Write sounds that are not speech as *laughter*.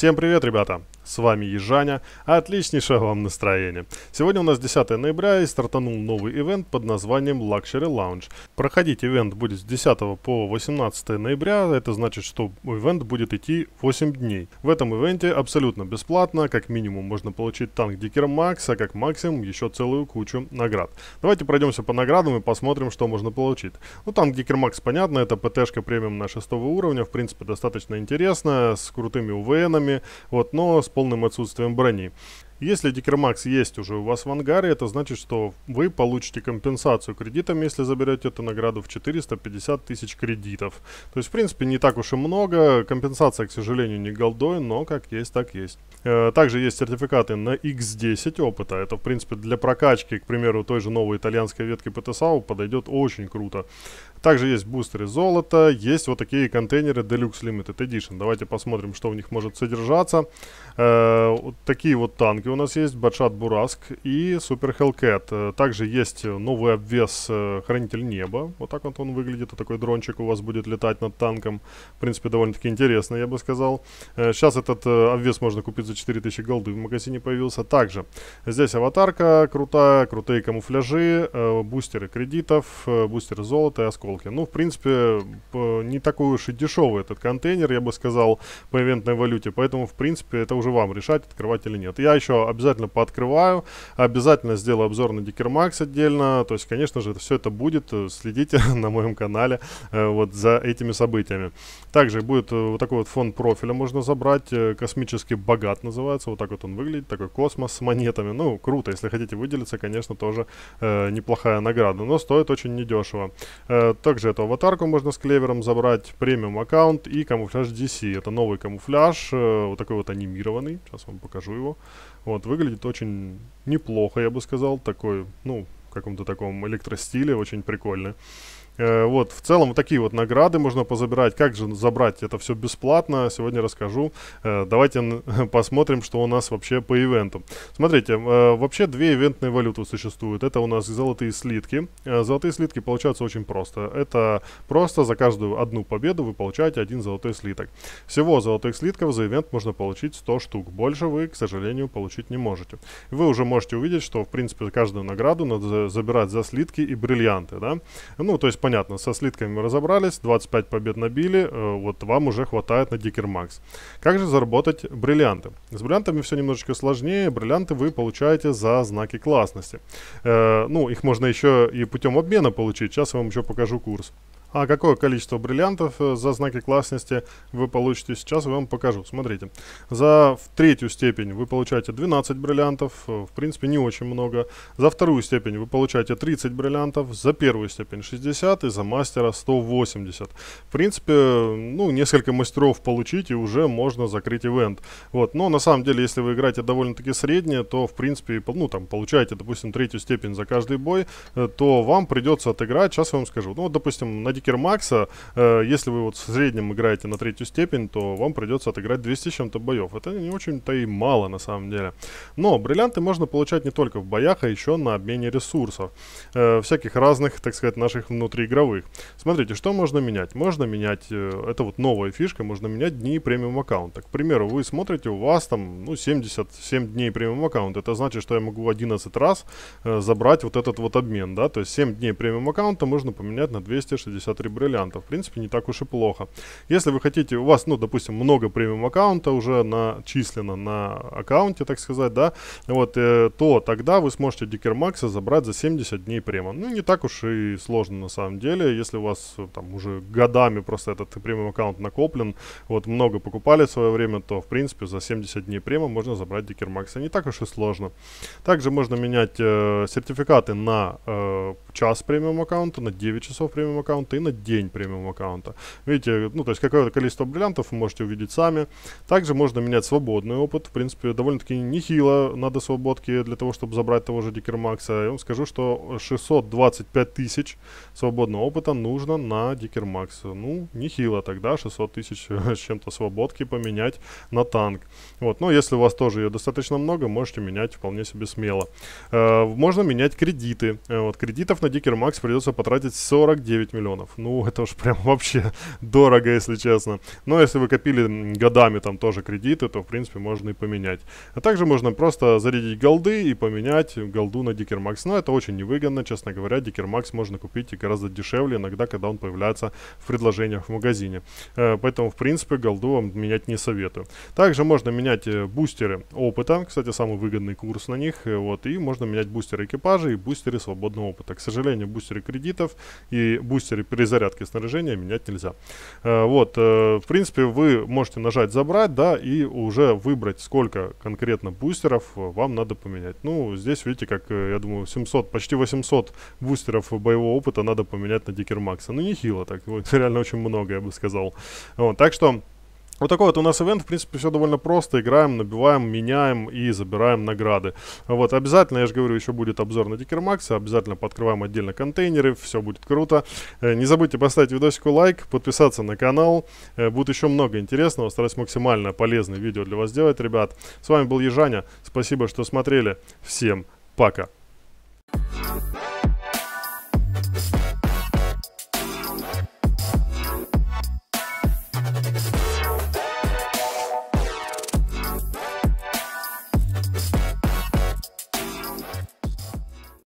Всем привет, ребята! С вами Ежаня. Отличнейшего вам настроения. Сегодня у нас 10 ноября и стартанул новый ивент под названием Luxury Lounge. Проходить ивент будет с 10 по 18 ноября. Это значит, что ивент будет идти 8 дней. В этом ивенте абсолютно бесплатно. Как минимум можно получить танк Дикера Макса, как максимум еще целую кучу наград. Давайте пройдемся по наградам и посмотрим, что можно получить. Ну, танк Дикер Макс, понятно, это ПТшка премиум на 6 уровня. В принципе, достаточно интересная с крутыми УВНами. Вот, но с полным отсутствием брони. Если Дикермакс есть уже у вас в ангаре, это значит, что вы получите компенсацию кредитом, если заберете эту награду в 450 тысяч кредитов. То есть, в принципе, не так уж и много. Компенсация, к сожалению, не голдой, но как есть, так есть. Э, также есть сертификаты на X10 опыта. Это, в принципе, для прокачки, к примеру, той же новой итальянской ветки ПТСАУ подойдет очень круто. Также есть бустеры золота, есть вот такие контейнеры Deluxe Limited Edition. Давайте посмотрим, что в них может содержаться. Э, вот такие вот танки у нас есть Бачат Бураск и Супер Хелкет. Э, также есть новый обвес э, Хранитель Неба. Вот так вот он выглядит. Такой дрончик у вас будет летать над танком. В принципе, довольно-таки интересно, я бы сказал. Э, сейчас этот обвес можно купить за 4000 голды. В магазине появился. Также здесь аватарка крутая, крутые камуфляжи, бустеры кредитов, бустеры золота и осколки. Ну, в принципе, не такой уж и дешевый этот контейнер, я бы сказал, по ивентной валюте. Поэтому, в принципе, это уже вам решать, открывать или нет. Я еще обязательно пооткрываю, обязательно сделаю обзор на Дикермакс отдельно, то есть, конечно же, все это будет, э, следите *laughs* на моем канале э, вот за этими событиями. Также будет э, вот такой вот фон профиля можно забрать, э, космически богат называется, вот так вот он выглядит, такой космос с монетами, ну, круто, если хотите выделиться, конечно, тоже э, неплохая награда, но стоит очень недешево. Э, также эту аватарку можно с клевером забрать, премиум аккаунт и камуфляж DC, это новый камуфляж, э, вот такой вот анимированный, сейчас вам покажу его. Вот, выглядит очень неплохо, я бы сказал, такой, ну, в каком-то таком электростиле, очень прикольно. Э, вот, в целом, вот такие вот награды можно позабирать. Как же забрать это все бесплатно? Сегодня расскажу. Э, давайте *laughs* посмотрим, что у нас вообще по ивентам. Смотрите, э, вообще две ивентные валюты существуют. Это у нас золотые слитки. Золотые слитки получаются очень просто. Это просто за каждую одну победу вы получаете один золотой слиток. Всего золотых слитков за ивент можно получить 100 штук. Больше вы, к сожалению, получить не можете. Вы уже можете увидеть, что, в принципе, каждую награду надо забирать за слитки и бриллианты, да? Ну, то есть, понятно, со слитками мы разобрались, 25 побед набили, э, вот вам уже хватает на Дикер Макс. Как же заработать бриллианты? С бриллиантами все немножечко сложнее, бриллианты вы получаете за знаки классности. Э, ну, их можно еще и путем обмена получить, сейчас я вам еще покажу курс. А какое количество бриллиантов э, за знаки классности вы получите сейчас, я вам покажу. Смотрите, за третью степень вы получаете 12 бриллиантов, э, в принципе не очень много. За вторую степень вы получаете 30 бриллиантов, за первую степень 60 и за мастера 180. В принципе, ну несколько мастеров получить и уже можно закрыть ивент. Вот, но на самом деле, если вы играете довольно-таки среднее, то в принципе, ну там получаете, допустим, третью степень за каждый бой, э, то вам придется отыграть, сейчас я вам скажу. Ну вот, допустим, на Дикер Макса, э, если вы вот в среднем играете на третью степень, то вам придется отыграть 200 с чем-то боев. Это не очень-то и мало на самом деле. Но бриллианты можно получать не только в боях, а еще на обмене ресурсов. Э, всяких разных, так сказать, наших внутриигровых. Смотрите, что можно менять? Можно менять, э, это вот новая фишка, можно менять дни премиум аккаунта. К примеру, вы смотрите, у вас там, ну, 77 дней премиум аккаунта. Это значит, что я могу 11 раз э, забрать вот этот вот обмен, да? То есть 7 дней премиум аккаунта можно поменять на 260 63 бриллианта. В принципе, не так уж и плохо. Если вы хотите, у вас, ну, допустим, много премиум аккаунта уже начислено на аккаунте, так сказать, да, вот, э, то тогда вы сможете Дикер Макса забрать за 70 дней према. Ну, не так уж и сложно на самом деле, если у вас э, там уже годами просто этот премиум аккаунт накоплен, вот, много покупали в свое время, то, в принципе, за 70 дней према можно забрать Дикер Макса. Не так уж и сложно. Также можно менять э, сертификаты на э, час премиум аккаунта, на 9 часов премиум аккаунта и на день премиум аккаунта. Видите, ну то есть какое-то количество бриллиантов вы можете увидеть сами. Также можно менять свободный опыт. В принципе, довольно-таки нехило надо свободки для того, чтобы забрать того же Дикермакса. Я вам скажу, что 625 тысяч свободного опыта нужно на Дикермакс. Ну, нехило тогда 600 тысяч *laughs* с чем-то свободки поменять на танк. Вот, но если у вас тоже ее достаточно много, можете менять вполне себе смело. Э, можно менять кредиты. Э, вот, кредитов на Дикермакс придется потратить 49 миллионов долларов. Ну, *laughs* это уж прям вообще дорого, если честно. Но если вы копили годами там тоже кредиты, то, в принципе, можно и поменять. А также можно просто зарядить голды и поменять голду на Дикермакс. Но это очень невыгодно, честно говоря. Дикермакс можно купить и гораздо дешевле иногда, когда он появляется в предложениях в магазине. Э, поэтому, в принципе, голду вам менять не советую. Также можно менять э, бустеры опыта. Кстати, самый выгодный курс на них. Э, вот, и можно менять бустеры экипажа и бустеры свободного опыта. К сожалению, бустеры кредитов и бустеры перезарядки снаряжения менять нельзя. Э, вот, э, в принципе, вы можете нажать «Забрать», да, и уже выбрать, сколько конкретно бустеров вам надо поменять. Ну, здесь, видите, как, э, я думаю, 700, почти 800 бустеров боевого опыта надо поменять на Дикер Макса. Ну, нехило так, *laughs* реально очень много, я бы сказал. Вот, так что... Вот такой вот у нас ивент, в принципе, все довольно просто. Играем, набиваем, меняем и забираем награды. Вот, обязательно, я же говорю, еще будет обзор на Дикермакса, обязательно подкрываем отдельно контейнеры, все будет круто. Э, не забудьте поставить видосику лайк, подписаться на канал, э, будет еще много интересного, стараюсь максимально полезные видео для вас делать, ребят. С вами был Ежаня, спасибо, что смотрели, всем пока!